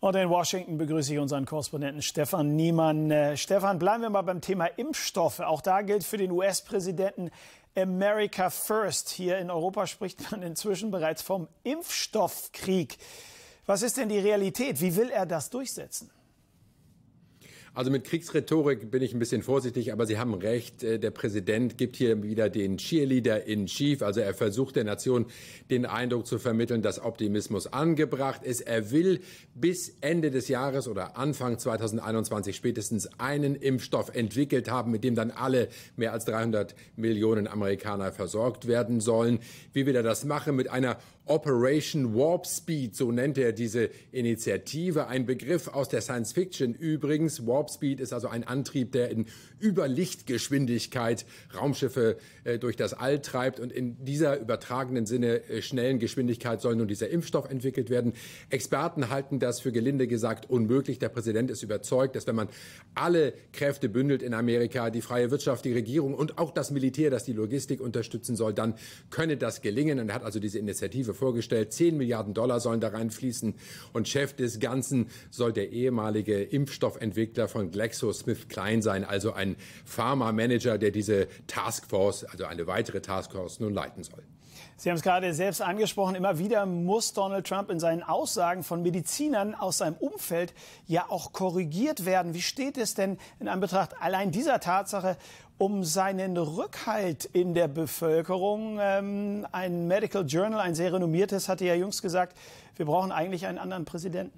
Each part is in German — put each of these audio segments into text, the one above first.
Und in Washington begrüße ich unseren Korrespondenten Stefan Niemann. Äh, Stefan, bleiben wir mal beim Thema Impfstoffe. Auch da gilt für den US-Präsidenten America First. Hier in Europa spricht man inzwischen bereits vom Impfstoffkrieg. Was ist denn die Realität? Wie will er das durchsetzen? Also mit Kriegsrhetorik bin ich ein bisschen vorsichtig, aber Sie haben recht. Äh, der Präsident gibt hier wieder den Cheerleader in Chief. Also er versucht der Nation den Eindruck zu vermitteln, dass Optimismus angebracht ist. Er will bis Ende des Jahres oder Anfang 2021 spätestens einen Impfstoff entwickelt haben, mit dem dann alle mehr als 300 Millionen Amerikaner versorgt werden sollen. Wie will er das machen? Mit einer Operation Warp Speed, so nennt er diese Initiative. Ein Begriff aus der Science Fiction übrigens. Warp Warp Speed ist also ein Antrieb, der in Überlichtgeschwindigkeit Raumschiffe äh, durch das All treibt. Und in dieser übertragenen Sinne äh, schnellen Geschwindigkeit soll nun dieser Impfstoff entwickelt werden. Experten halten das für gelinde gesagt unmöglich. Der Präsident ist überzeugt, dass wenn man alle Kräfte bündelt in Amerika, die freie Wirtschaft, die Regierung und auch das Militär, das die Logistik unterstützen soll, dann könne das gelingen. Und er hat also diese Initiative vorgestellt. Zehn Milliarden Dollar sollen da reinfließen. Und Chef des Ganzen soll der ehemalige Impfstoffentwickler von GlaxoSmithKline sein, also ein Pharma-Manager, der diese Taskforce, also eine weitere Taskforce, nun leiten soll. Sie haben es gerade selbst angesprochen, immer wieder muss Donald Trump in seinen Aussagen von Medizinern aus seinem Umfeld ja auch korrigiert werden. Wie steht es denn in Anbetracht allein dieser Tatsache um seinen Rückhalt in der Bevölkerung? Ähm, ein Medical Journal, ein sehr renommiertes, hatte ja jüngst gesagt, wir brauchen eigentlich einen anderen Präsidenten.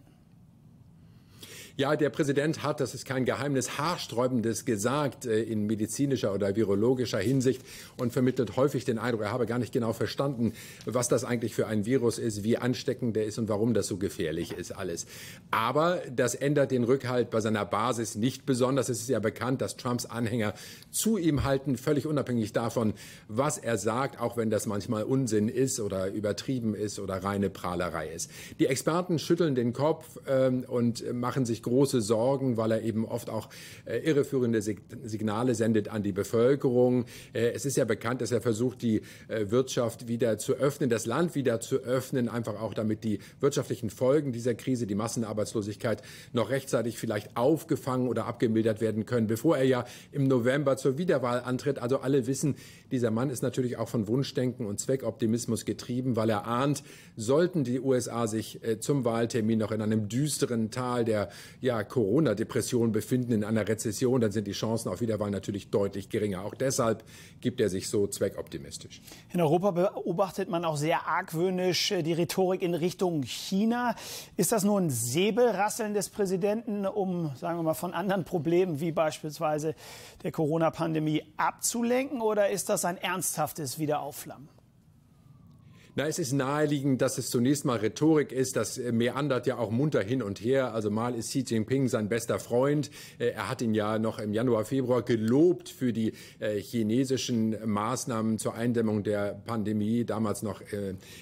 Ja, der Präsident hat, das ist kein Geheimnis, haarsträubendes gesagt äh, in medizinischer oder virologischer Hinsicht und vermittelt häufig den Eindruck, er habe gar nicht genau verstanden, was das eigentlich für ein Virus ist, wie ansteckend der ist und warum das so gefährlich ist alles. Aber das ändert den Rückhalt bei seiner Basis nicht besonders. Es ist ja bekannt, dass Trumps Anhänger zu ihm halten, völlig unabhängig davon, was er sagt, auch wenn das manchmal Unsinn ist oder übertrieben ist oder reine Prahlerei ist. Die Experten schütteln den Kopf ähm, und machen sich große Sorgen, weil er eben oft auch äh, irreführende Signale sendet an die Bevölkerung. Äh, es ist ja bekannt, dass er versucht, die äh, Wirtschaft wieder zu öffnen, das Land wieder zu öffnen, einfach auch damit die wirtschaftlichen Folgen dieser Krise, die Massenarbeitslosigkeit, noch rechtzeitig vielleicht aufgefangen oder abgemildert werden können, bevor er ja im November zur Wiederwahl antritt. Also alle wissen, dieser Mann ist natürlich auch von Wunschdenken und Zweckoptimismus getrieben, weil er ahnt, sollten die USA sich äh, zum Wahltermin noch in einem düsteren Tal der ja, Corona-Depression befinden, in einer Rezession, dann sind die Chancen auf Wiederwahl natürlich deutlich geringer. Auch deshalb gibt er sich so zweckoptimistisch. In Europa beobachtet man auch sehr argwöhnisch äh, die Rhetorik in Richtung China. Ist das nur ein Säbelrasseln des Präsidenten, um, sagen wir mal, von anderen Problemen wie beispielsweise der Corona-Pandemie abzulenken? Oder ist das ein ernsthaftes Wiederaufflammen? Na, es ist naheliegend, dass es zunächst mal Rhetorik ist. Das äh, meandert ja auch munter hin und her. Also mal ist Xi Jinping sein bester Freund. Äh, er hat ihn ja noch im Januar, Februar gelobt für die äh, chinesischen Maßnahmen zur Eindämmung der Pandemie, damals noch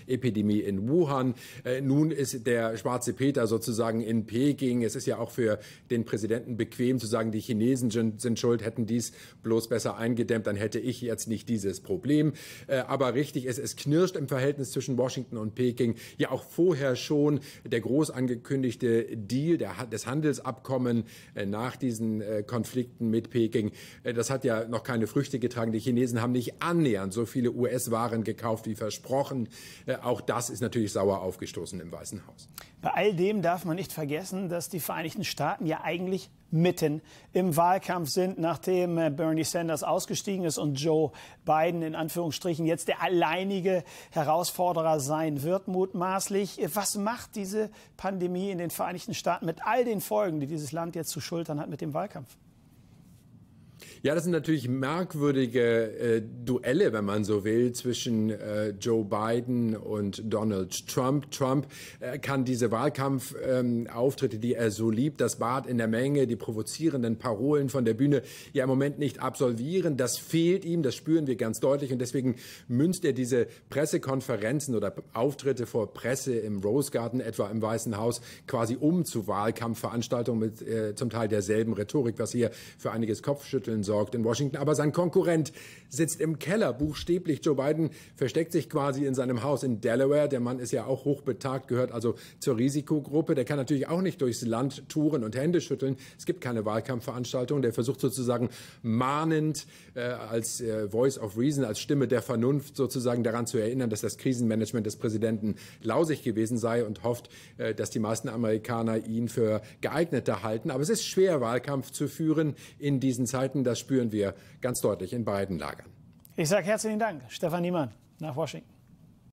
Epidemie in Wuhan. Nun ist der schwarze Peter sozusagen in Peking. Es ist ja auch für den Präsidenten bequem zu sagen, die Chinesen sind schuld, hätten dies bloß besser eingedämmt, dann hätte ich jetzt nicht dieses Problem. Aber richtig ist, es knirscht im Verhältnis Verhältnis zwischen Washington und Peking, ja auch vorher schon der groß angekündigte Deal, der, das Handelsabkommen äh, nach diesen äh, Konflikten mit Peking, äh, das hat ja noch keine Früchte getragen. Die Chinesen haben nicht annähernd so viele US-Waren gekauft wie versprochen. Auch das ist natürlich sauer aufgestoßen im Weißen Haus. Bei all dem darf man nicht vergessen, dass die Vereinigten Staaten ja eigentlich mitten im Wahlkampf sind, nachdem äh, Bernie Sanders ausgestiegen ist und Joe Biden in Anführungsstrichen jetzt der alleinige Herausforderer sein wird, mutmaßlich. Was macht diese Pandemie in den Vereinigten Staaten mit all den Folgen, die dieses Land jetzt zu schultern hat mit dem Wahlkampf? Ja, das sind natürlich merkwürdige äh, Duelle, wenn man so will, zwischen äh, Joe Biden und Donald Trump. Trump äh, kann diese Wahlkampfauftritte, ähm, die er so liebt, das Bad in der Menge, die provozierenden Parolen von der Bühne, ja im Moment nicht absolvieren. Das fehlt ihm, das spüren wir ganz deutlich. Und deswegen münzt er diese Pressekonferenzen oder Auftritte vor Presse im Rose Garden, etwa im Weißen Haus, quasi um zu Wahlkampfveranstaltungen mit äh, zum Teil derselben Rhetorik, was hier für einiges Kopfschütteln versorgt in Washington. Aber sein Konkurrent sitzt im Keller, buchstäblich. Joe Biden versteckt sich quasi in seinem Haus in Delaware. Der Mann ist ja auch hochbetagt, gehört also zur Risikogruppe. Der kann natürlich auch nicht durchs Land touren und Hände schütteln. Es gibt keine Wahlkampfveranstaltung. Der versucht sozusagen mahnend äh, als äh, Voice of Reason, als Stimme der Vernunft sozusagen daran zu erinnern, dass das Krisenmanagement des Präsidenten lausig gewesen sei und hofft, äh, dass die meisten Amerikaner ihn für geeigneter halten. Aber es ist schwer, Wahlkampf zu führen in diesen Zeiten. Das spüren wir ganz deutlich in beiden Lagern. Ich sage herzlichen Dank, Stefan Niemann nach Washington.